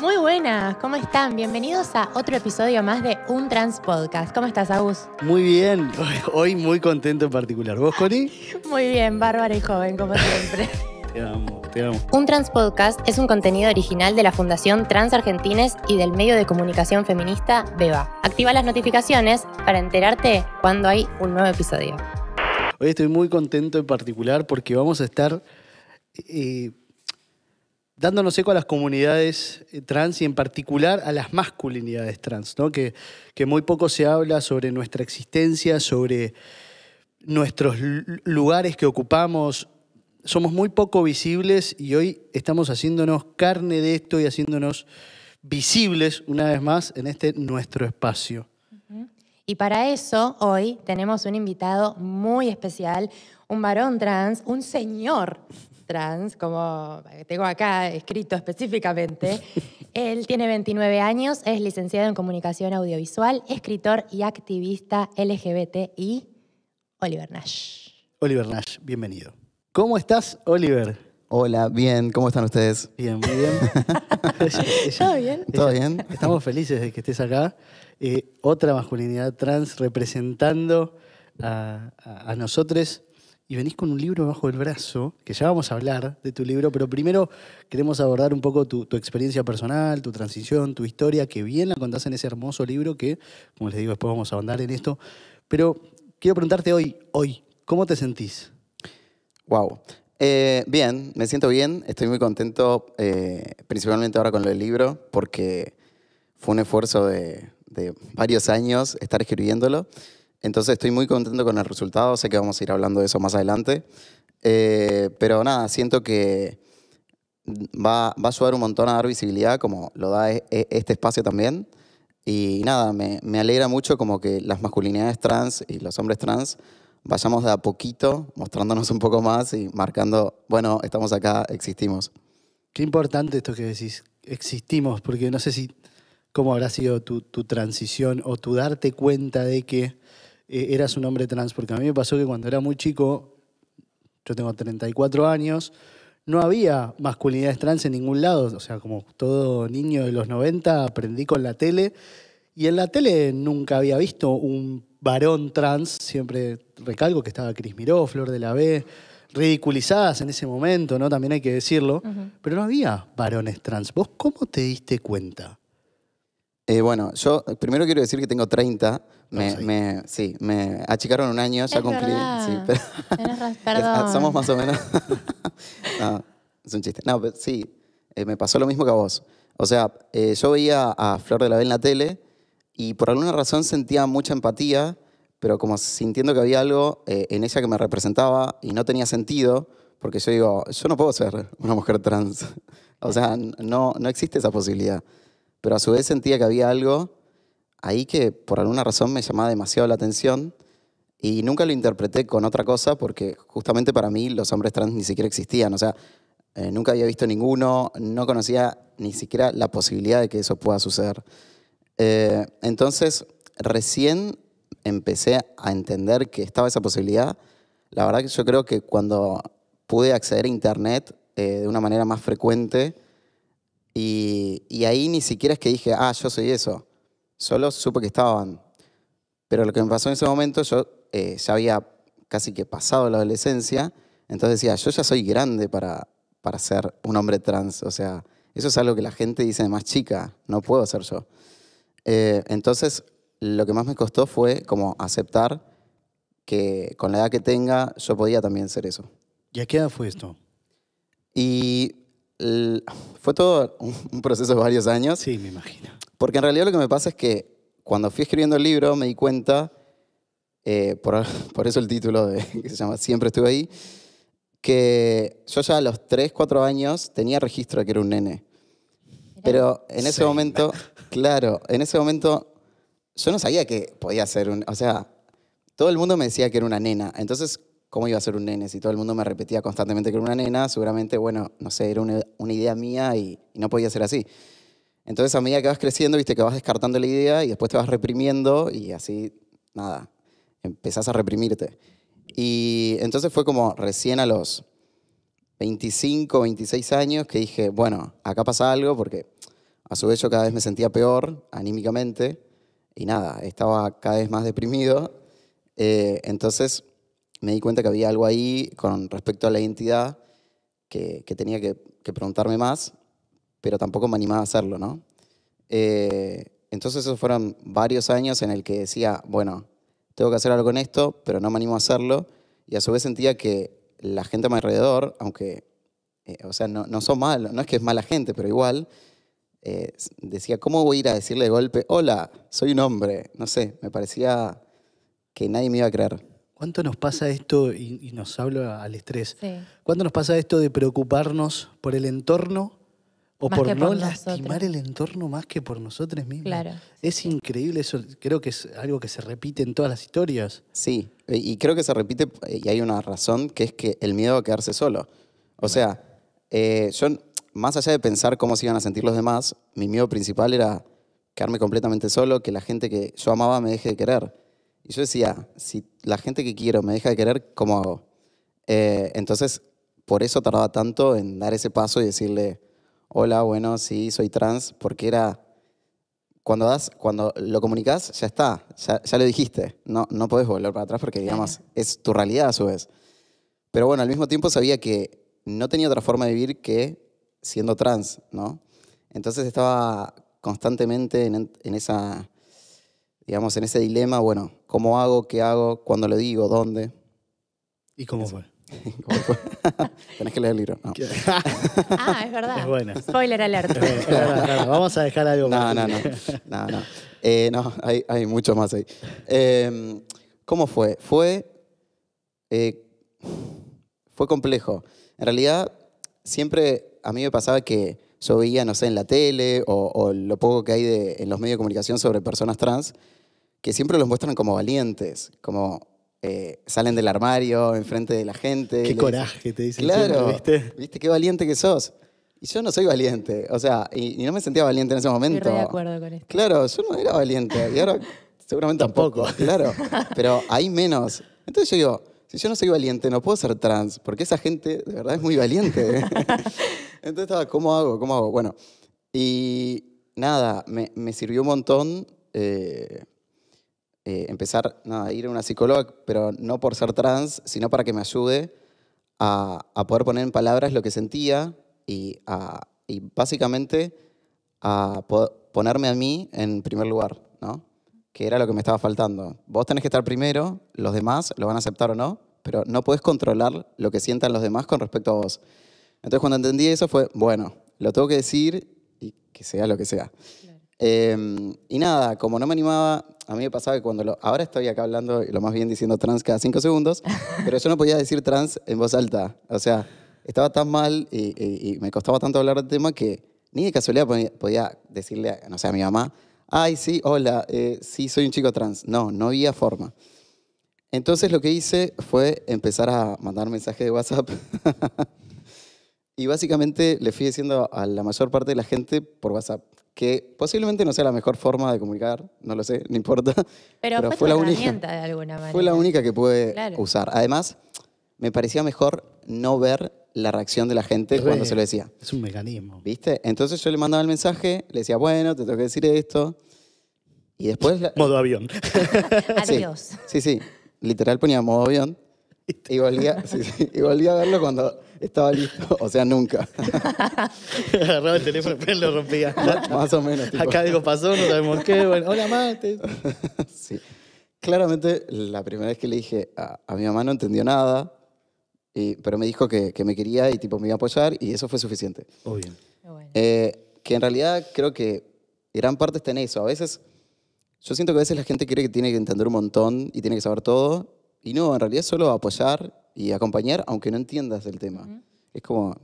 Muy buenas, ¿cómo están? Bienvenidos a otro episodio más de Un Trans Podcast. ¿Cómo estás, Agus? Muy bien, hoy muy contento en particular. ¿Vos, Cori? Muy bien, bárbara y joven, como siempre. te amo, te amo. Un Trans Podcast es un contenido original de la Fundación Trans Argentines y del medio de comunicación feminista Beba. Activa las notificaciones para enterarte cuando hay un nuevo episodio. Hoy estoy muy contento en particular porque vamos a estar eh, dándonos eco a las comunidades eh, trans y en particular a las masculinidades trans, ¿no? que, que muy poco se habla sobre nuestra existencia, sobre nuestros lugares que ocupamos. Somos muy poco visibles y hoy estamos haciéndonos carne de esto y haciéndonos visibles una vez más en este nuestro espacio. Y para eso hoy tenemos un invitado muy especial, un varón trans, un señor trans, como eh, tengo acá escrito específicamente. Él tiene 29 años, es licenciado en comunicación audiovisual, escritor y activista LGBTI, Oliver Nash. Oliver Nash, bienvenido. ¿Cómo estás, Oliver? Hola, bien, ¿cómo están ustedes? Bien, muy bien. ¿Todo bien? ¿Todo bien? Estamos felices de que estés acá. Eh, otra masculinidad trans representando a, a nosotros y venís con un libro bajo el brazo, que ya vamos a hablar de tu libro, pero primero queremos abordar un poco tu, experiencia personal, tu transición, tu historia, que bien la contás en ese hermoso libro que, como les digo, después vamos a ahondar en esto. Pero quiero preguntarte hoy, hoy, ¿cómo te sentís? Wow. Eh, bien, me siento bien, estoy muy contento, eh, principalmente ahora con el libro, porque fue un esfuerzo de, de varios años estar escribiéndolo. Entonces estoy muy contento con el resultado, sé que vamos a ir hablando de eso más adelante. Eh, pero nada, siento que va, a ayudar un montón a dar visibilidad, como lo da e, e, este espacio también. Y nada, me, alegra mucho como que las masculinidades trans y los hombres trans vayamos de a poquito mostrándonos un poco más y marcando, bueno, estamos acá, existimos. Qué importante esto que decís, existimos, porque no sé si cómo habrá sido tu, tu transición o tu darte cuenta de que era eras un hombre trans, porque a mí me pasó que cuando era muy chico, yo tengo 34 años, no había masculinidades trans en ningún lado, o sea, como todo niño de los 90 aprendí con la tele y en la tele nunca había visto un varón trans, siempre recalco que estaba Cris Miró, Flor de la B, ridiculizadas en ese momento, ¿no? También hay que decirlo, pero no había varones trans. ¿Vos cómo te diste cuenta? Eh, bueno, yo primero quiero decir que tengo 30. Me, sí, me achicaron un año, ya cumplí. Sí, Perdón. Somos más o menos. es un chiste. No, pero sí, eh, me pasó lo mismo que a vos. O sea, eh, yo veía a Flor de la B en la tele y por alguna razón sentía mucha empatía, pero como sintiendo que había algo en ella que me representaba y no tenía sentido, porque yo digo, yo no puedo ser una mujer trans. o sea, no, no existe esa posibilidad pero a su vez sentía que había algo ahí que por alguna razón me llamaba demasiado la atención y nunca lo interpreté con otra cosa porque justamente para mí los hombres trans ni siquiera existían, o sea, eh, nunca había visto ninguno, no conocía ni siquiera la posibilidad de que eso pueda suceder. Eh, entonces, recién empecé a entender que estaba esa posibilidad. La verdad que yo creo que cuando pude acceder a Internet eh, de una manera más frecuente, y, ahí ni siquiera es que dije, ah, yo soy eso. Solo supe que estaban. Pero lo que me pasó en ese momento, yo eh, ya había casi que pasado la adolescencia, entonces decía, yo ya soy grande para, para ser un hombre trans. O sea, eso es algo que la gente dice de más chica, no puedo ser yo. Eh, entonces, lo que más me costó fue como aceptar que con la edad que tenga yo podía también ser eso. ¿Y a qué edad fue esto? Y fue todo un proceso de varios años. Sí, me imagino. Porque en realidad lo que me pasa es que cuando fui escribiendo el libro me di cuenta, eh, por, eso el título de, que se llama Siempre estuve ahí, que yo ya a los 3, 4 años tenía registro de que era un nene. Pero en ese momento, claro, en ese momento yo no sabía que podía ser un... O sea, todo el mundo me decía que era una nena. Entonces, cómo iba a ser un nene. Si todo el mundo me repetía constantemente que era una nena, seguramente, bueno, no sé, era una, idea mía y, no podía ser así. Entonces, a medida que vas creciendo, viste que vas descartando la idea y después te vas reprimiendo y así, nada, empezás a reprimirte. Y entonces fue como recién a los 25, 26 años que dije, bueno, acá pasa algo porque a su vez yo cada vez me sentía peor anímicamente y nada, estaba cada vez más deprimido. Eh, entonces me di cuenta que había algo ahí con respecto a la identidad que, tenía que, preguntarme más, pero tampoco me animaba a hacerlo, ¿no? Eh, entonces esos fueron varios años en el que decía, bueno, tengo que hacer algo con esto, pero no me animo a hacerlo, y a su vez sentía que la gente a mi alrededor, aunque, eh, o sea, no, no son malos, no es que es mala gente, pero igual, eh, decía, ¿cómo voy a ir a decirle de golpe, hola, soy un hombre? No sé, me parecía que nadie me iba a creer. ¿Cuánto nos pasa esto, y, nos hablo al estrés, cuánto nos pasa esto de preocuparnos por el entorno o por no lastimar el entorno más que por nosotros mismos? Es increíble eso, creo que es algo que se repite en todas las historias. Sí, eh, y creo que se repite, eh, y hay una razón, que es que el miedo a quedarse solo. O sea, eh, yo, más allá de pensar cómo se iban a sentir los demás, mi miedo principal era quedarme completamente solo, que la gente que yo amaba me deje de querer. Y yo decía, si la gente que quiero me deja de querer, ¿cómo hago? Eh, entonces, por eso tardaba tanto en dar ese paso y decirle, hola, bueno, sí, soy trans, porque era, cuando, das, cuando lo comunicas, ya está, ya, ya lo dijiste, no, no podés volver para atrás porque, digamos, es tu realidad a su vez. Pero bueno, al mismo tiempo sabía que no tenía otra forma de vivir que siendo trans, ¿no? Entonces estaba constantemente en, en esa digamos, en ese dilema, bueno, ¿cómo hago? ¿Qué hago? ¿Cuándo lo digo? ¿Dónde? ¿Y cómo fue? Tenés que leer el libro. ah, es verdad. Spoiler alert. Vamos a dejar algo. No, no, no, no. No, eh, hay, mucho más ahí. Em, ¿Cómo fue? Fue, eh, fue complejo. En realidad, siempre a mí me pasaba que yo veía, no sé, en la tele o, lo poco que hay de, en los medios de comunicación sobre personas trans que siempre los muestran como valientes, como eh, salen del armario enfrente de la gente. Qué coraje, te dicen. Claro, ¿viste? ¿viste? qué valiente que sos. Y yo no soy valiente, o sea, y, no me sentía valiente en ese momento. Estoy de acuerdo con esto. Claro, yo no era valiente, y ahora seguramente tampoco. Claro, pero hay menos. Entonces yo digo, si yo no soy valiente, no puedo ser trans, porque esa gente de verdad es muy valiente. Entonces estaba, ¿cómo hago? ¿Cómo hago? Bueno, y nada, me, sirvió un montón. Eh, eh, empezar a ir a una psicóloga, pero no por ser trans, sino para que me ayude a, poder poner en palabras lo que sentía y, básicamente a ponerme a mí en primer lugar, ¿no? que era lo que me estaba faltando. Vos tenés que estar primero, los demás lo van a aceptar o no, pero no podés controlar lo que sientan los demás con respecto a vos. Entonces cuando entendí eso fue, bueno, lo tengo que decir y que sea lo que sea. Em, y nada, como no me animaba, a mí me pasaba que cuando lo, ahora estoy acá hablando, y lo más bien diciendo trans cada cinco segundos, pero yo no podía decir trans en voz alta. O sea, estaba tan mal y, me costaba tanto hablar del tema que ni de casualidad podía, decirle, no sé, a mi mamá, ay, sí, hola, eh, sí, soy un chico trans. No, no había forma. Entonces lo que hice fue empezar a mandar mensajes de WhatsApp. y básicamente le fui diciendo a la mayor parte de la gente por WhatsApp que posiblemente no sea la mejor forma de comunicar, no lo sé, no importa. Pero, fue, la única, de alguna manera. Fue la única que pude usar. Además, me parecía mejor no ver la reacción de la gente cuando se lo decía. Es un mecanismo. ¿Viste? Entonces yo le mandaba el mensaje, le decía, bueno, te tengo que decir esto. Y después... Modo avión. sí, Adiós. Sí, sí. Literal ponía modo avión. Y volvía, y volvía a verlo cuando estaba listo. O sea, nunca. Agarraba el teléfono y lo rompía. Más o menos. Acá algo pasó, no sabemos qué. Bueno, hola, mate. sí. Claramente, la primera vez que le dije a, mi mamá no entendió nada, pero me dijo que, me quería y tipo me iba a apoyar y eso fue suficiente. Obvio. Eh, que en realidad creo que gran parte está en eso. A veces, yo siento que a veces la gente cree que tiene que entender un montón y tiene que saber todo y no, en realidad solo apoyar y acompañar, aunque no entiendas el tema. Es como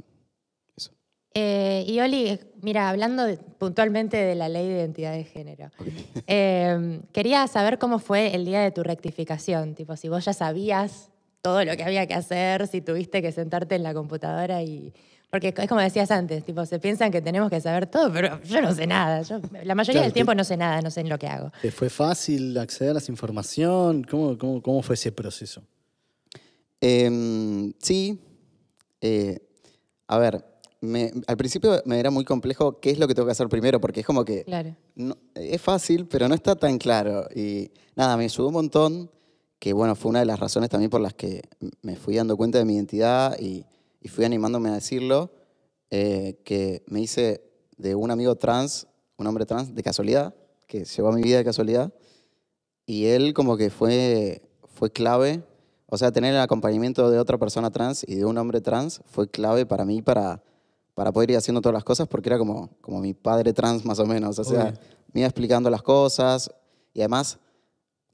eso. Eh, y Oli, eh, mira, hablando puntualmente de la ley de identidad de género, em, quería saber cómo fue el día de tu rectificación, tipo si vos ya sabías todo lo que había que hacer, si tuviste que sentarte en la computadora y, porque es como decías antes, tipo, se piensan que tenemos que saber todo, pero yo no sé nada. la mayoría del tiempo no sé nada, no sé en lo que hago. ¿Te fue fácil acceder a la información? ¿Cómo, cómo, fue ese proceso? Em, sí. Eh, a ver, al principio me era muy complejo qué es lo que tengo que hacer primero, porque es como que claro. es fácil, pero no está tan claro. Y nada, me ayudó un montón, que bueno, fue una de las razones también por las que me fui dando cuenta de mi identidad y y fui animándome a decirlo, eh, que me hice de un amigo trans, un hombre trans de casualidad, que llegó a mi vida de casualidad, y él como que fue, fue clave, o sea, tener el acompañamiento de otra persona trans y de un hombre trans fue clave para mí para, para poder ir haciendo todas las cosas, porque era como, como mi padre trans más o menos, o sea, me iba explicando las cosas y además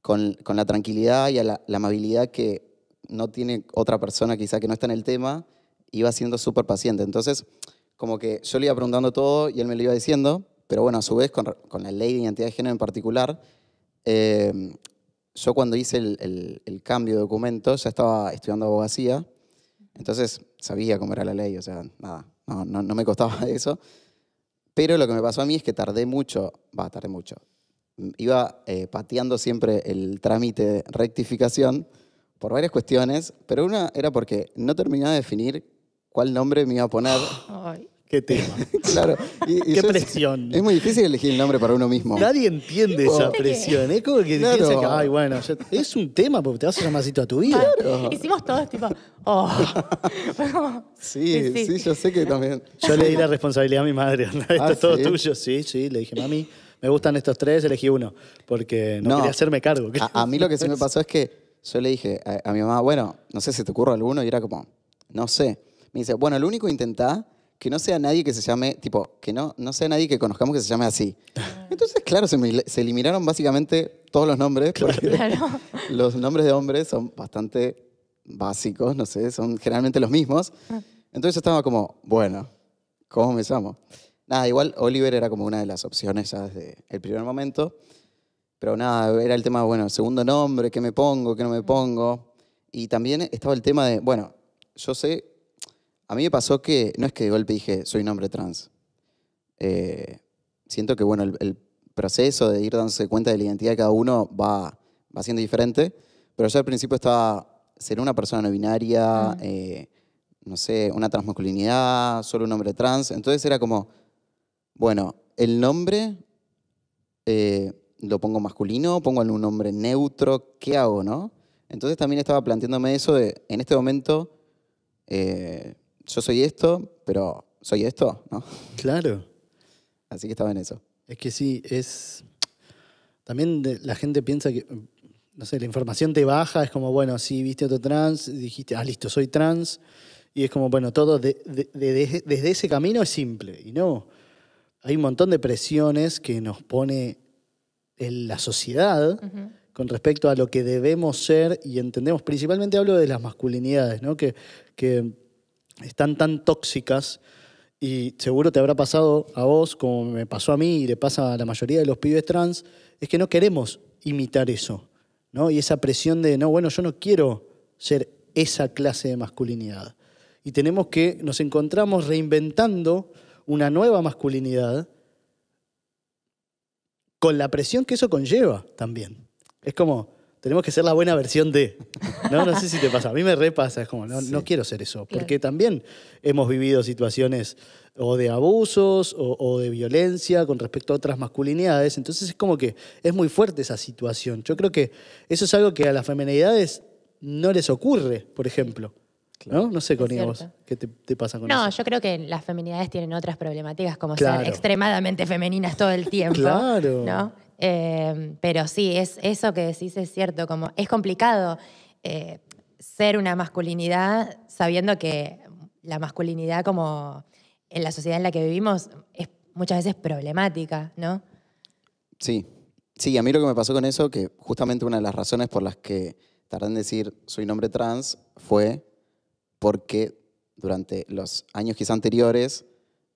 con, con la tranquilidad y la, la amabilidad que no tiene otra persona quizá que no está en el tema, iba siendo súper paciente. Entonces, como que yo le iba preguntando todo y él me lo iba diciendo, pero bueno, a su vez, con, la ley de identidad de género en particular, eh, yo cuando hice el, cambio de documento ya estaba estudiando abogacía, entonces sabía cómo era la ley, o sea, nada, no, me costaba eso. Pero lo que me pasó a mí es que tardé mucho, va, tardé mucho. Iba eh, pateando siempre el trámite de rectificación por varias cuestiones, pero una era porque no terminaba de definir cuál nombre me iba a poner. Qué tema. claro. Qué presión. Es, muy difícil elegir el nombre para uno mismo. Nadie entiende esa presión. Es como que que, ay, bueno, es un tema porque te vas a llamar a tu vida. Hicimos todos tipo, oh". sí, sí, yo sé que también. Yo le di la responsabilidad a mi madre. Esto es ah, todo tuyo. Sí, sí, le dije, mami, me gustan estos tres, elegí uno. Porque no, quería hacerme cargo. A, mí lo que sí me pasó es que yo le dije a, a mi mamá, bueno, no sé si te ocurre alguno y era como, no sé me dice, bueno, lo único intentá que no sea nadie que se llame, tipo, que no, no sea nadie que conozcamos que se llame así. Entonces, claro, se, eliminaron básicamente todos los nombres, los nombres de hombres son bastante básicos, no sé, son generalmente los mismos. Ah. Entonces yo estaba como, bueno, ¿cómo me llamo? Nada, igual Oliver era como una de las opciones ya desde el primer momento. Pero nada, era el tema, bueno, segundo nombre, qué me pongo, qué no me pongo. Y también estaba el tema de, bueno, yo sé a mí me pasó que no es que de golpe dije, soy un hombre trans. Eh, siento que, bueno, el, proceso de ir dándose cuenta de la identidad de cada uno va, siendo diferente, pero yo al principio estaba, ser una persona no binaria, ah. eh, no sé, una transmasculinidad, solo un hombre trans. Entonces era como, bueno, el nombre eh, lo pongo masculino, pongo un nombre neutro, ¿qué hago, no? Entonces también estaba planteándome eso de, en este momento, yo soy esto, pero soy esto, ¿no? Claro. Así que estaba en eso. Es que sí, es... También la gente piensa que, no sé, la información te baja, es como, bueno, sí, viste otro trans, dijiste, ah, listo, soy trans, y es como, bueno, todo desde ese camino es simple, y no, hay un montón de presiones que nos pone la sociedad. con respecto a lo que debemos ser y entendemos, principalmente hablo de las masculinidades, ¿no? que, que están tan tóxicas y seguro te habrá pasado a vos, como me pasó a mí y le pasa a la mayoría de los pibes trans, es que no queremos imitar eso, ¿no? Y esa presión de, no, bueno, yo no quiero ser esa clase de masculinidad. Y tenemos que, nos encontramos reinventando una nueva masculinidad con la presión que eso conlleva también. Es como, tenemos que ser la buena versión de. No, sé si te pasa, a mí me repasa, es como, no, quiero ser eso, porque también hemos vivido situaciones o de abusos o, de violencia con respecto a otras masculinidades, entonces es como que es muy fuerte esa situación. Yo creo que eso es algo que a las feminidades no les ocurre, por ejemplo. ¿No? sé, con vos, ¿qué te, pasa con eso? No, yo creo que las feminidades tienen otras problemáticas, como ser extremadamente femeninas todo el tiempo. claro. ¿no? Eh, pero sí, es, eso que decís es cierto, como es complicado eh, ser una masculinidad sabiendo que la masculinidad como en la sociedad en la que vivimos es muchas veces problemática, ¿no? Sí, sí, a mí lo que me pasó con eso, que justamente una de las razones por las que tardé en decir soy un hombre trans fue porque durante los años quizá anteriores,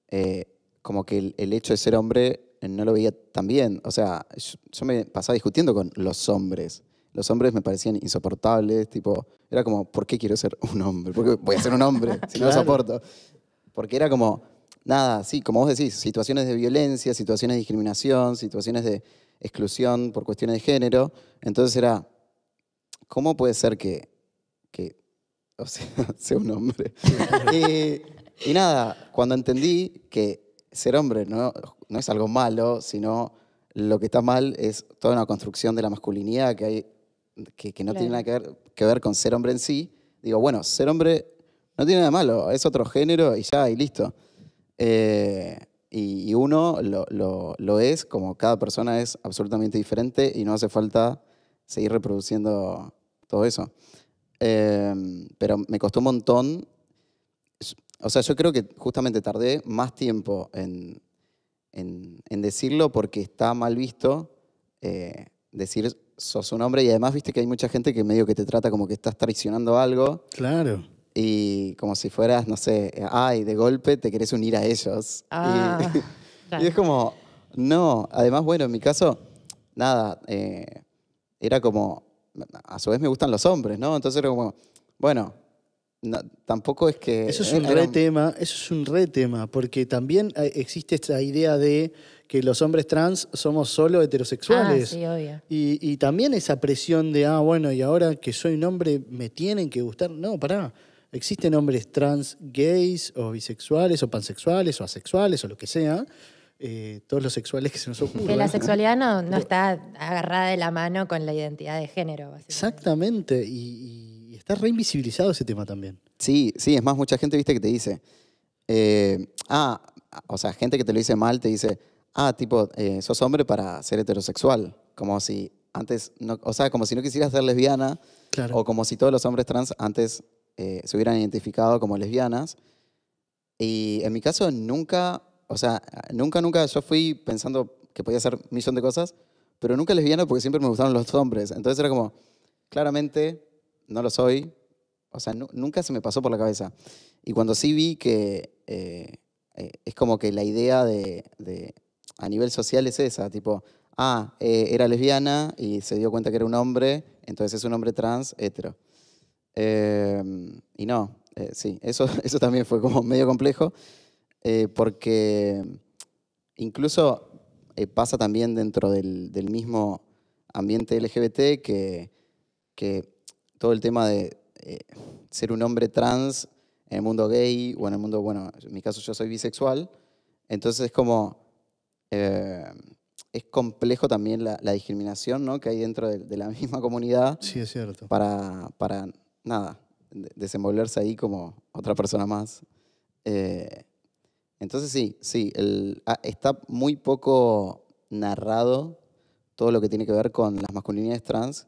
eh, como que el, hecho de ser hombre eh, no lo veía tan bien. O sea, yo, me pasaba discutiendo con los hombres. Los hombres me parecían insoportables, tipo, era como, ¿por qué quiero ser un hombre? ¿Por qué voy a ser un hombre si no lo soporto? Porque era como, nada, sí, como vos decís, situaciones de violencia, situaciones de discriminación, situaciones de exclusión por cuestiones de género. Entonces era, ¿cómo puede ser que, que o sea, sea un hombre? y nada, cuando entendí que ser hombre no, es algo malo, sino lo que está mal es toda una construcción de la masculinidad que hay que, no tiene nada que ver, con ser hombre en sí. Digo, bueno, ser hombre no tiene nada malo, es otro género y ya, y listo. Eh, y, uno lo, es, como cada persona es absolutamente diferente y no hace falta seguir reproduciendo todo eso. Eh, pero me costó un montón o sea, yo creo que justamente tardé más tiempo en, decirlo porque está mal visto eh, decir sos un hombre y además viste que hay mucha gente que medio que te trata como que estás traicionando algo. Claro. Y como si fueras, no sé, ay, de golpe te querés unir a ellos. Ah, y, es como, no, además, bueno, en mi caso, nada, eh, era como, a su vez me gustan los hombres, ¿no? Entonces era como, bueno, tampoco es que... Eso es un re tema, eso es un tema, porque también eh, existe esta idea de que los hombres trans somos solo heterosexuales. Ah, sí, obvio. Y, también esa presión de, ah, bueno, y ahora que soy un hombre me tienen que gustar. No, pará. Existen hombres trans gays o bisexuales o pansexuales o asexuales o lo que sea. Eh, todos los sexuales que se nos ocurren. Que la sexualidad no, no, está agarrada de la mano con la identidad de género. Exactamente. y Está re invisibilizado ese tema también. Sí, sí, es más, mucha gente, viste, que te dice, eh, ah, o sea, gente que te lo dice mal te dice, ah, tipo, eh, sos hombre para ser heterosexual. Como si antes, no, o sea, como si no quisieras ser lesbiana, claro. o como si todos los hombres trans antes eh, se hubieran identificado como lesbianas. Y en mi caso nunca, o sea, nunca, nunca, yo fui pensando que podía ser un millón de cosas, pero nunca lesbiana porque siempre me gustaron los hombres. Entonces era como, claramente no lo soy, o sea, nunca se me pasó por la cabeza. Y cuando sí vi que eh, eh, es como que la idea de, a nivel social es esa, tipo, ah, eh, era lesbiana y se dio cuenta que era un hombre, entonces es un hombre trans, hetero. Em, y no, sí, eso, eso también fue como medio complejo, porque incluso pasa también dentro del, del mismo ambiente LGBT que, que todo el tema de eh, ser un hombre trans en el mundo gay o en el mundo, bueno, en mi caso yo soy bisexual, entonces es como, eh, es complejo también la, discriminación ¿no? que hay dentro de, la misma comunidad. Sí, es cierto. Para, para nada, desenvolverse ahí como otra persona más. Eh, entonces sí, sí, ah, está muy poco narrado todo lo que tiene que ver con las masculinidades trans,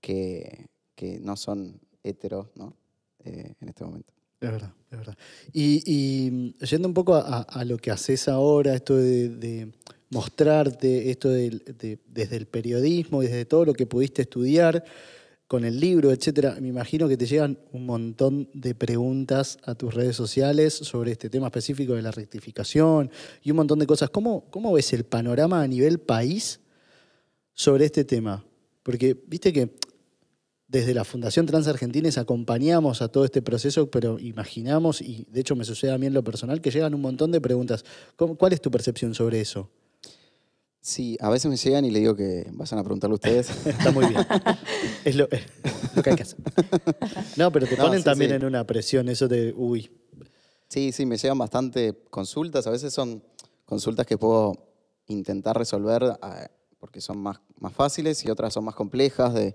que, que no son heteros, ¿no? Eh, en este momento. Es verdad, es verdad. Y, mm, yendo un poco a, lo que haces ahora, esto de, mostrarte, esto desde el periodismo desde todo lo que pudiste estudiar, con el libro, etcétera, me imagino que te llegan un montón de preguntas a tus redes sociales sobre este tema específico de la rectificación y un montón de cosas. ¿Cómo, cómo ves el panorama a nivel país sobre este tema? Porque viste que desde la Fundación Transargentines acompañamos a todo este proceso, pero imaginamos, y de hecho me sucede a mí en lo personal, que llegan un montón de preguntas. ¿Cuál es tu percepción sobre eso? Sí, a veces me llegan y le digo que vayan a preguntarle a ustedes. Está muy bien. es, lo, que hay que hacer. No, pero te ponen también en una presión, eso de, uy. Sí, sí, me llegan bastante consultas. A veces son consultas que puedo intentar resolver ah, porque son más, más fáciles y otras son más complejas de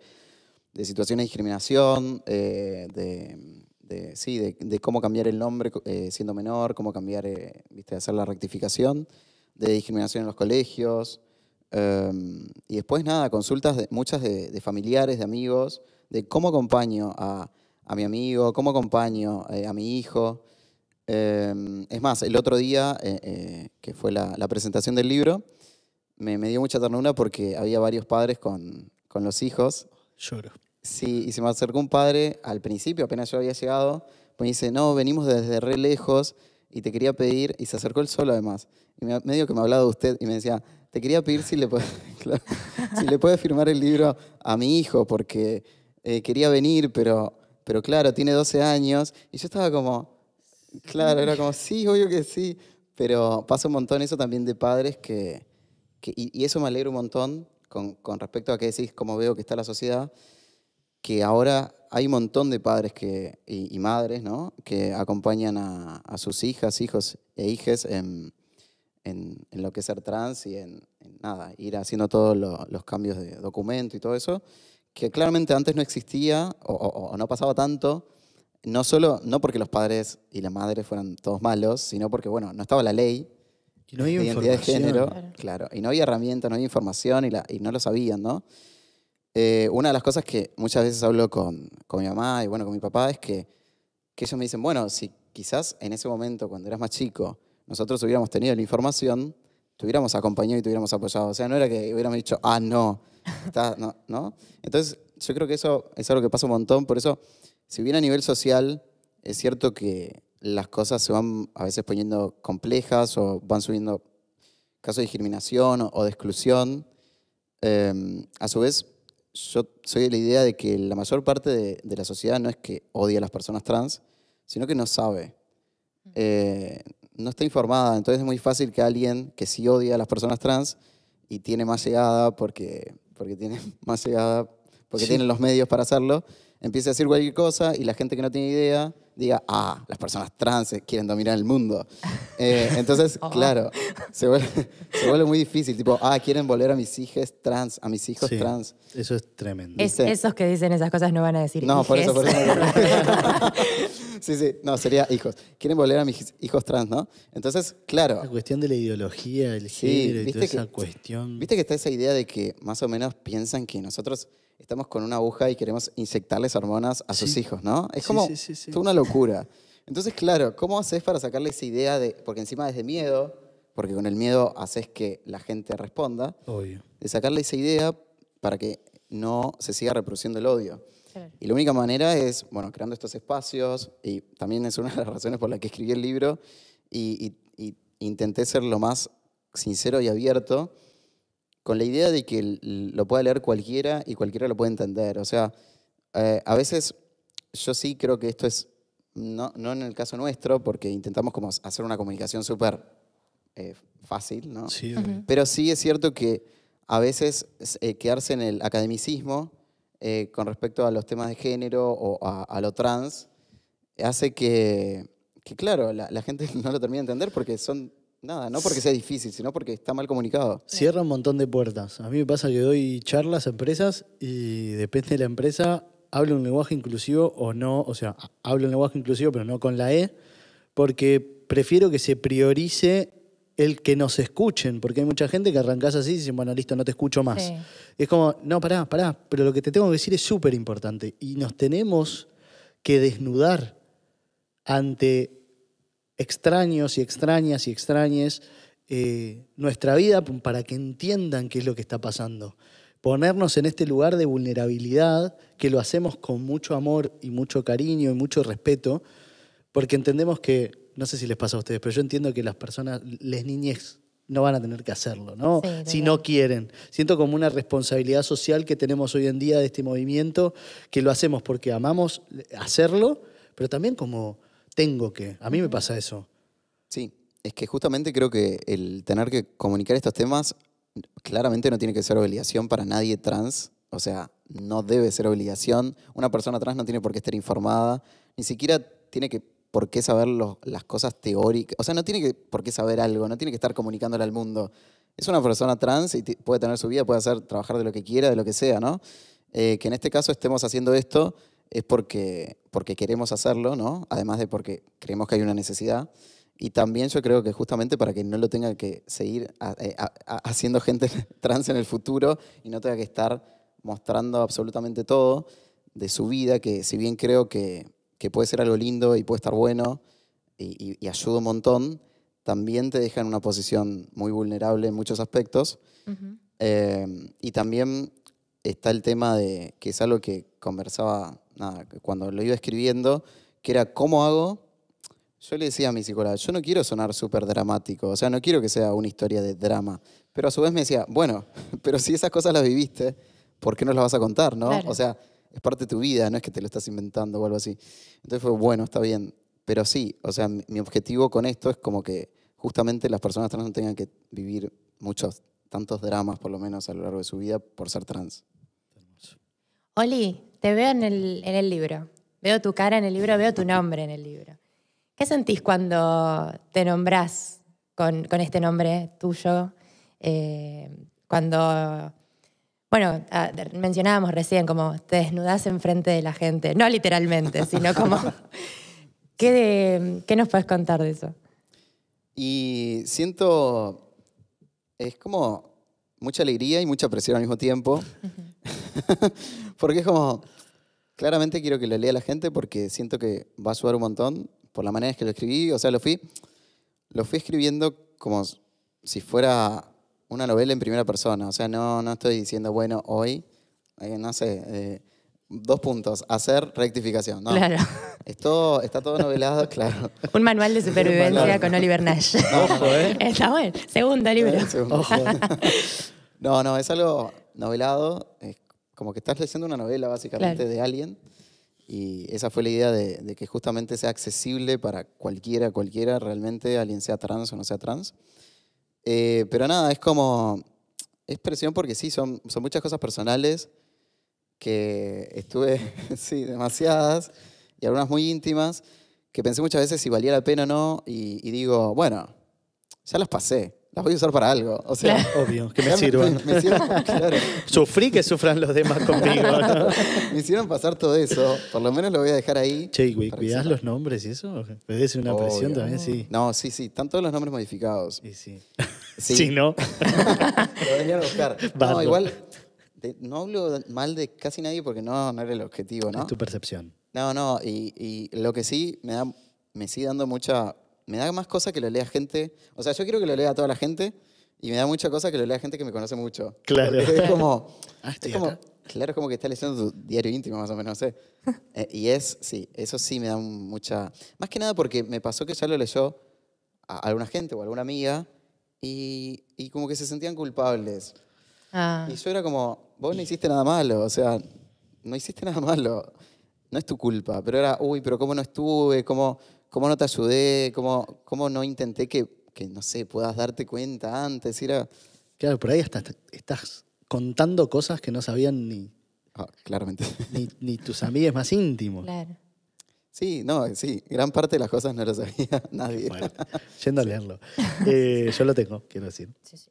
de situaciones de discriminación, eh, de, sí, de, cómo cambiar el nombre eh, siendo menor, cómo cambiar, eh, viste, hacer la rectificación, de discriminación en los colegios. Em, y después, nada, consultas de, muchas de, familiares, de amigos, de cómo acompaño a, a mi amigo, cómo acompaño eh, a mi hijo. Em, es más, el otro día, que fue la, la, presentación del libro, me, me dio mucha ternura porque había varios padres con, con los hijos Lloro. Sí, y se me acercó un padre al principio, apenas yo había llegado, pues me dice, no, venimos desde re lejos y te quería pedir, y se acercó él solo además, y me, medio que me hablaba de usted y me decía, te quería pedir si le puede, si le puede firmar el libro a mi hijo, porque eh, quería venir, pero, pero claro, tiene 12 años, y yo estaba como, claro, era como, sí, obvio que sí, pero pasa un montón eso también de padres que, y, y eso me alegra un montón con, respecto a que decís como veo que está la sociedad, que ahora hay un montón de padres y, madres ¿no? que acompañan a, sus hijas, hijos e hijas en, lo que es ser trans y en, nada, ir haciendo todos los cambios de documento y todo eso, que claramente antes no existía o, no pasaba tanto, no solo, no porque los padres y las madres fueran todos malos, sino porque, bueno, no estaba la ley no claro. Y no había herramientas no había información y, no lo sabían, ¿no? Eh, una de las cosas que muchas veces hablo con, mi mamá y bueno, con mi papá es que, ellos me dicen, bueno, si quizás en ese momento, cuando eras más chico, nosotros hubiéramos tenido la información, te hubiéramos acompañado y te hubiéramos apoyado. O sea, no era que hubiéramos dicho, ah, no, no, ¿no? Entonces, yo creo que eso es algo que pasa un montón. Por eso, si bien a nivel social es cierto que las cosas se van a veces poniendo complejas o van subiendo casos de discriminación o, de exclusión. Em, a su vez, yo soy de la idea de que la mayor parte de, la sociedad no es que odie a las personas trans, sino que no sabe. Mm. Eh, no está informada, entonces es muy fácil que alguien que sí odia a las personas trans y tiene más llegada porque, porque tiene más llegada, porque tiene los medios para hacerlo, empieza a decir cualquier cosa y la gente que no tiene idea diga, ah, las personas trans quieren dominar el mundo. Eh, entonces, oh. claro, se vuelve, muy difícil, tipo, ah, quieren volver a mis hijos trans, a mis hijos trans. Eso es tremendo. esos que dicen esas cosas no van a decir No, por eso, por eso. sí, sí, no, sería hijos. Quieren volver a mis hijos trans, ¿no? Entonces, claro. La cuestión de la ideología, el género y toda esa cuestión. Viste que está esa idea de que más o menos piensan que nosotros estamos con una aguja y queremos inyectarles hormonas a sus hijos, ¿no? Es como sí, una locura. Entonces, claro, ¿cómo haces para sacarle esa idea de, porque encima es de miedo, porque con el miedo haces que la gente responda, de sacarle esa idea para que no se siga reproduciendo el odio? Y la única manera es, bueno, creando estos espacios, y también es una de las razones por las que escribí el libro, y, y intenté ser lo más sincero y abierto con la idea de que lo pueda leer cualquiera y cualquiera lo puede entender. O sea, eh, a veces yo sí creo que esto es, no, no, en el caso nuestro, porque intentamos como hacer una comunicación súper eh, fácil, ¿no? Sí, Pero sí es cierto que a veces eh, quedarse en el academicismo con respecto a los temas de género o a, lo trans hace que, que claro, la, gente no lo termina de entender porque son Nada, no porque sea difícil, sino porque está mal comunicado. Cierra un montón de puertas. A mí me pasa que doy charlas a empresas y depende de la empresa, hablo un lenguaje inclusivo o no. O sea, hablo un lenguaje inclusivo, pero no con la E, porque prefiero que se priorice el que nos escuchen, porque hay mucha gente que arrancas así y dicen, bueno, listo, no te escucho más. Es como, no, pará, pará, pero lo que te tengo que decir es súper importante y nos tenemos que desnudar ante extraños y extrañas y extrañes eh, nuestra vida para que entiendan qué es lo que está pasando. Ponernos en este lugar de vulnerabilidad, que lo hacemos con mucho amor y mucho cariño y mucho respeto, porque entendemos que, no sé si les pasa a ustedes, pero yo entiendo que las personas, las niñez no van a tener que hacerlo, ¿no? si no quieren. Siento como una responsabilidad social que tenemos hoy en día de este movimiento, que lo hacemos porque amamos hacerlo, pero también como tengo que. A mí me pasa eso. Sí, es que justamente creo que el tener que comunicar estos temas claramente no tiene que ser obligación para nadie trans. O sea, no debe ser obligación. Una persona trans no tiene por qué estar informada. Ni siquiera tiene que por qué saber las cosas teóricas. O sea, no tiene que por qué saber algo. No tiene que estar comunicándole al mundo. Es una persona trans y puede tener su vida, puede hacer trabajar de lo que quiera, de lo que sea, ¿no? Eh, que en este caso estemos haciendo esto es porque, porque queremos hacerlo, ¿no? Además de porque creemos que hay una necesidad. Y también yo creo que justamente para que no lo tenga que seguir eh, haciendo gente trans en el futuro y no tenga que estar mostrando absolutamente todo de su vida, que si bien creo que, que puede ser algo lindo y puede estar bueno y, ayuda un montón, también te deja en una posición muy vulnerable en muchos aspectos. Eh, y también está el tema de, que es algo que conversaba nada, cuando lo iba escribiendo, que era ¿cómo hago? Yo le decía a mi psicóloga, yo no quiero sonar súper dramático, o sea, no quiero que sea una historia de drama, pero a su vez me decía, bueno, pero si esas cosas las viviste, ¿por qué no las vas a contar, no? O sea, es parte de tu vida, no es que te lo estás inventando o algo así. Entonces fue, bueno, está bien, pero sí, o sea, mi objetivo con esto es como que justamente las personas trans no tengan que vivir muchos, tantos dramas por lo menos a lo largo de su vida por ser trans. Oli, te veo en el, en el libro, veo tu cara en el libro, veo tu nombre en el libro. ¿Qué sentís cuando te nombrás con, este nombre tuyo? Eh, cuando, bueno, mencionábamos recién como te desnudás enfrente de la gente, no literalmente, sino como... ¿qué, ¿Qué nos puedes contar de eso? Y siento, es como mucha alegría y mucha presión al mismo tiempo. porque es como, claramente quiero que lo lea la gente porque siento que va a ayudar un montón por la manera en que lo escribí, o sea, lo fui, lo fui escribiendo como si fuera una novela en primera persona, o sea, no, no estoy diciendo, bueno, hoy, eh, no sé, eh, dos puntos, hacer rectificación, ¿no? Claro. Esto, está todo novelado, claro. Un manual de supervivencia con Oliver Nash. Ojo, ¿eh? Está bueno, segundo libro. Ojo. no, no, es algo novelado, es como que estás leyendo una novela básicamente de alguien. Y esa fue la idea de, que justamente sea accesible para cualquiera, cualquiera realmente, alguien sea trans o no sea trans. Eh, pero nada, es como, es presión porque sí, son, son muchas cosas personales que estuve, sí, demasiadas, y algunas muy íntimas, que pensé muchas veces si valía la pena o no, y digo, bueno, ya las pasé, las voy a usar para algo. O sea, obvio, que me sirvan. Sufrí que sufran los demás conmigo. me hicieron pasar todo eso. Por lo menos lo voy a dejar ahí. Che, güey, cuidás los nombres y eso? ser una presión también, sí. No, sí, sí. Están todos los nombres modificados. Y sí. Sí, sí ¿no? lo venían buscar. No, igual, no hablo mal de casi nadie porque no, era el objetivo, ¿no? Es tu percepción. No, no, y, lo que sí me, da, me sigue dando mucha me da más cosas que lo lea gente. O sea, yo quiero que lo lea toda la gente y me da mucha cosa que lo lea gente que me conoce mucho. Claro. es como. Ah, claro, es como que está leyendo tu diario íntimo, más o menos, eh, y es, sí, eso sí me da mucha. Más que nada porque me pasó que ya lo leyó a alguna gente o a alguna amiga y, como que se sentían culpables. Ah. Y yo era como, vos no hiciste nada malo, o sea, no hiciste nada malo. No es tu culpa, pero era, uy, pero cómo no estuve, cómo cómo no te ayudé, cómo, cómo no intenté que, no sé, puedas darte cuenta antes. Era... Claro, por ahí hasta estás contando cosas que no sabían ni... Ah, claramente. Ni, tus amigos más íntimos. Claro. Sí, no, sí, gran parte de las cosas no lo sabía nadie. Bueno, yendo a leerlo. Eh, yo lo tengo, quiero decir. Sí, sí.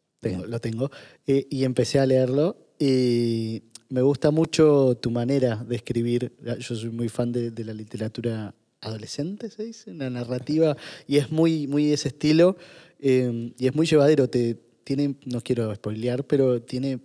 lo tengo. Eh, y empecé a leerlo y me gusta mucho tu manera de escribir. Ah, yo soy muy fan de, de la literatura adolescente, se dice, la narrativa, y es muy, muy ese estilo, em, y es muy llevadero, te, tiene, no quiero spoilear, pero tiene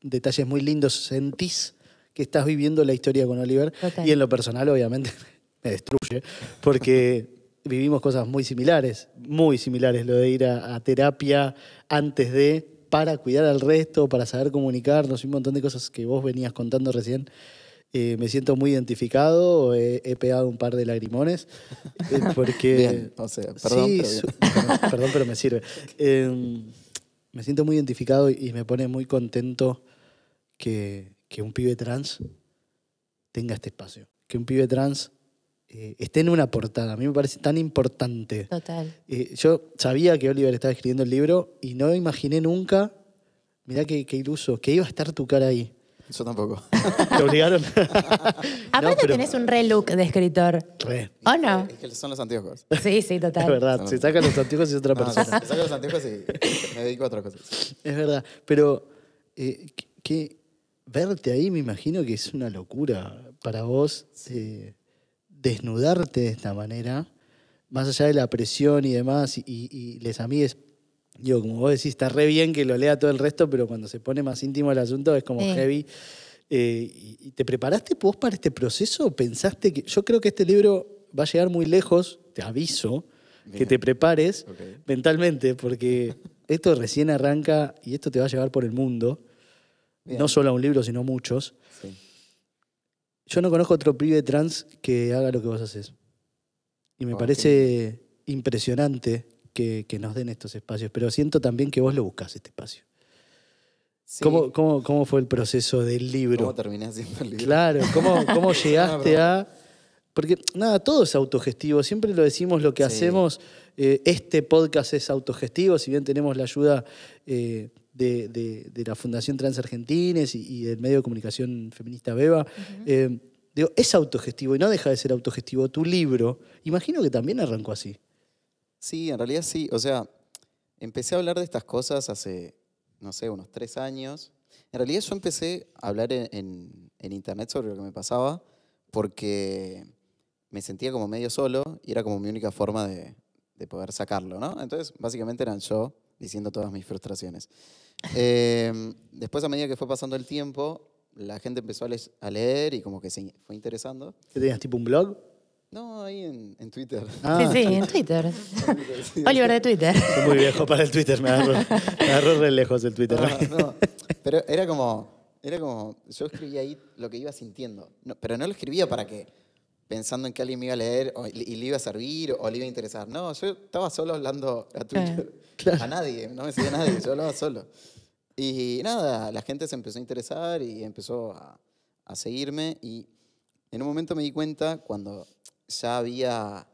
detalles muy lindos, sentís que estás viviendo la historia con Oliver, y en lo personal obviamente me destruye, porque vivimos cosas muy similares, muy similares, lo de ir a, terapia antes de, para cuidar al resto, para saber comunicarnos, un montón de cosas que vos venías contando recién. Eh, me siento muy identificado, he, pegado un par de lagrimones, porque... perdón, pero perdón, pero me sirve. Em, me siento muy identificado y me pone muy contento que, un pibe trans tenga este espacio, que un pibe trans eh, esté en una portada. A mí me parece tan importante. Total. Eh, yo sabía que Oliver estaba escribiendo el libro y no imaginé nunca, mirá que qué iluso, que iba a estar tu cara ahí yo tampoco. ¿Te obligaron? Aparte tenés un relook de escritor. ¿O no? Es que son los anteojos. Sí, sí, total. Es verdad. Se Si los anteojos es otra persona. si sacan los anteojos y me dedico a otras cosas. Es verdad. Pero eh, que verte ahí me imagino que es una locura para vos eh, desnudarte de esta manera, más allá de la presión y demás, y, y les amigues como vos decís, está re bien que lo lea todo el resto, pero cuando se pone más íntimo el asunto es como heavy. Eh, y, ¿Te preparaste vos para este proceso? ¿Pensaste que.? Yo creo que este libro va a llegar muy lejos, te aviso, que te prepares mentalmente, porque esto recién arranca y esto te va a llevar por el mundo. No solo a un libro, sino muchos. Yo no conozco otro pibe trans que haga lo que vos haces. Y me parece impresionante que, nos den estos espacios, pero siento también que vos lo buscás este espacio. ¿Cómo, fue el proceso del libro? ¿Cómo terminaste haciendo el libro? Claro, ¿cómo, llegaste a...? Porque nada, todo es autogestivo, siempre lo decimos lo que hacemos, eh, este podcast es autogestivo, si bien tenemos la ayuda eh, de, la Fundación Trans y, y, del medio de comunicación feminista Beba, eh, digo, es autogestivo y no deja de ser autogestivo. Tu libro, imagino que también arrancó así. Sí, en realidad sí. O sea, empecé a hablar de estas cosas hace, no sé, unos tres años. En realidad yo empecé a hablar en, internet sobre lo que me pasaba porque me sentía como medio solo y era como mi única forma de, de poder sacarlo, ¿no? Entonces, básicamente eran yo diciendo todas mis frustraciones. Em, después, a medida que fue pasando el tiempo, la gente empezó a, leer y como que se fue interesando. ¿Tenías tipo un blog? No, ahí en, Twitter. Ah. Sí, sí, en Twitter. Oliver de Twitter. muy viejo para el Twitter, me agarro, re lejos del Twitter. Pero era como, era como, yo escribía ahí lo que iba sintiendo, pero no lo escribía para que, pensando en que alguien me iba a leer y le iba a servir o le iba a interesar. No, yo estaba solo hablando a eh, Twitter, a nadie, no me seguía nadie, yo hablaba solo. Y nada, la gente se empezó a interesar y empezó a, a seguirme y en un momento me di cuenta cuando ya había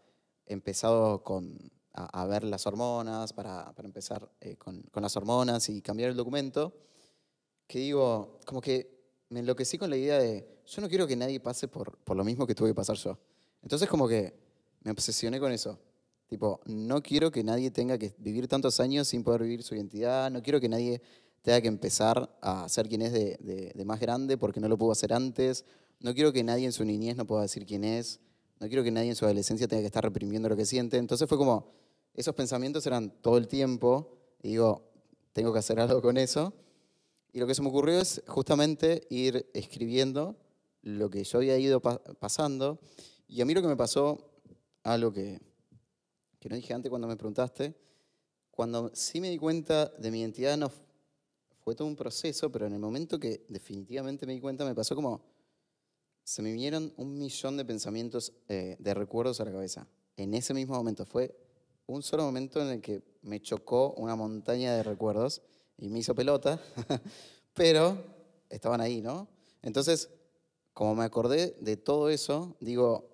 empezado con, a, ver las hormonas, para, para empezar eh, con, con, las hormonas y cambiar el documento, que digo, como que me enloquecí con la idea de, yo no quiero que nadie pase por, por lo mismo que tuve que pasar yo. Entonces como que me obsesioné con eso. Tipo, no quiero que nadie tenga que vivir tantos años sin poder vivir su identidad, no quiero que nadie tenga que empezar a ser quien es de, de, de más grande porque no lo pudo hacer antes, no quiero que nadie en su niñez no pueda decir quién es, no quiero que nadie en su adolescencia tenga que estar reprimiendo lo que siente. Entonces fue como, esos pensamientos eran todo el tiempo, y digo, tengo que hacer algo con eso. Y lo que se me ocurrió es justamente ir escribiendo lo que yo había ido pasando. Y a mí lo que me pasó, algo que, que no dije antes cuando me preguntaste, cuando sí me di cuenta de mi identidad, no fue todo un proceso, pero en el momento que definitivamente me di cuenta, me pasó como, se me vinieron un millón de pensamientos, eh, de recuerdos a la cabeza. En ese mismo momento. Fue un solo momento en el que me chocó una montaña de recuerdos y me hizo pelota, pero estaban ahí, ¿no? Entonces, como me acordé de todo eso, digo,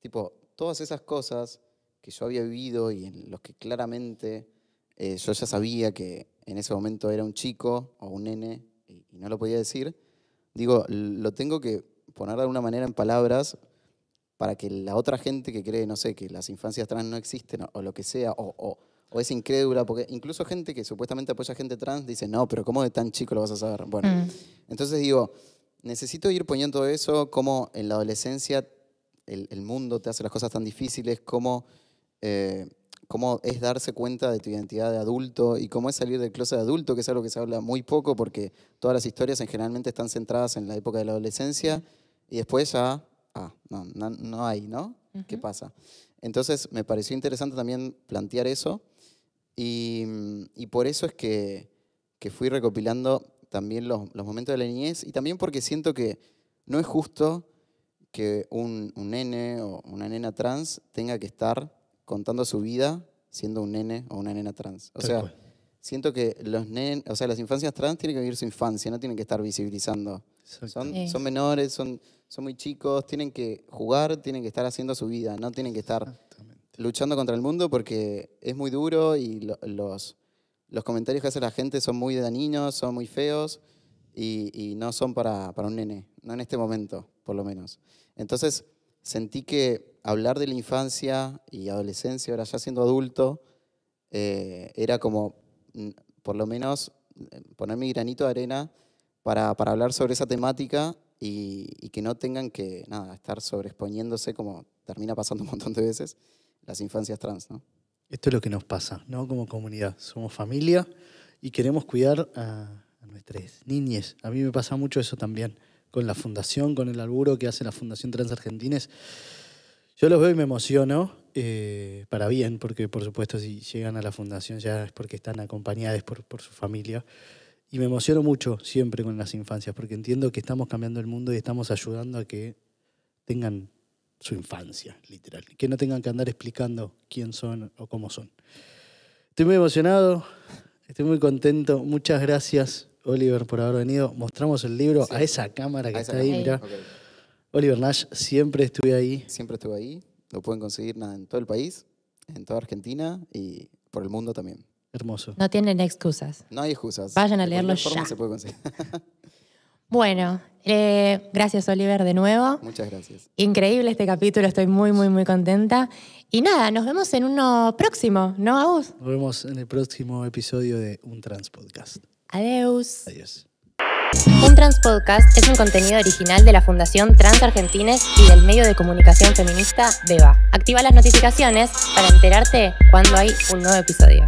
tipo, todas esas cosas que yo había vivido y en los que claramente eh, yo ya sabía que en ese momento era un chico o un nene y no lo podía decir, digo, lo tengo que poner de alguna manera en palabras para que la otra gente que cree, no sé, que las infancias trans no existen o, lo que sea, o, es incrédula, porque incluso gente que supuestamente apoya a gente trans dice, no, pero ¿cómo de tan chico lo vas a saber? Bueno, mm. entonces digo, necesito ir poniendo eso, como en la adolescencia el, mundo te hace las cosas tan difíciles, cómo, eh, cómo es darse cuenta de tu identidad de adulto y cómo es salir del closet de adulto, que es algo que se habla muy poco porque todas las historias generalmente están centradas en la época de la adolescencia. Mm y después a ah No, no, hay, ¿no? ¿Qué pasa? Entonces me pareció interesante también plantear eso y, y por eso es que, que, fui recopilando también los, los momentos de la niñez y también porque siento que no es justo que un, un, nene o una nena trans tenga que estar contando su vida siendo un nene o una nena trans. O sea, siento que los o sea, las infancias trans tienen que vivir su infancia, no tienen que estar visibilizando son, menores, son, son muy chicos, tienen que jugar, tienen que estar haciendo su vida, no tienen que estar luchando contra el mundo porque es muy duro y los, comentarios que hace la gente son muy dañinos, son muy feos y, no son para, un nene, no en este momento, por lo menos. Entonces, sentí que hablar de la infancia y adolescencia, ahora ya siendo adulto, eh, era como, mm, por lo menos, eh, poner mi granito de arena para, hablar sobre esa temática y, que no tengan que nada, estar sobreexponiéndose como termina pasando un montón de veces las infancias trans. ¿no? Esto es lo que nos pasa, ¿no? Como comunidad. Somos familia y queremos cuidar a, nuestras niñas. A mí me pasa mucho eso también con la fundación, con el alburo que hace la Fundación Trans Argentines. Yo los veo y me emociono, eh, para bien, porque por supuesto si llegan a la fundación ya es porque están acompañadas por, por su familia. Y me emociono mucho siempre con las infancias, porque entiendo que estamos cambiando el mundo y estamos ayudando a que tengan su infancia, literal. Que no tengan que andar explicando quién son o cómo son. Estoy muy emocionado, estoy muy contento. Muchas gracias, Oliver, por haber venido. Mostramos el libro a esa cámara que está ahí, Oliver Nash, siempre estuve ahí. Siempre estuve ahí. Lo pueden conseguir nada, en todo el país, en toda Argentina y por el mundo también. No tienen excusas. No hay excusas. Vayan a leerlo ya. Se puede conseguir. bueno, eh, gracias Oliver de nuevo. Muchas gracias. Increíble este capítulo, estoy muy, muy, muy contenta. Y nada, nos vemos en uno próximo, ¿no, vos? Nos vemos en el próximo episodio de Un Trans Podcast. Adiós. Adiós. Un Trans Podcast es un contenido original de la Fundación Trans Argentines y del medio de comunicación feminista Beba. Activa las notificaciones para enterarte cuando hay un nuevo episodio.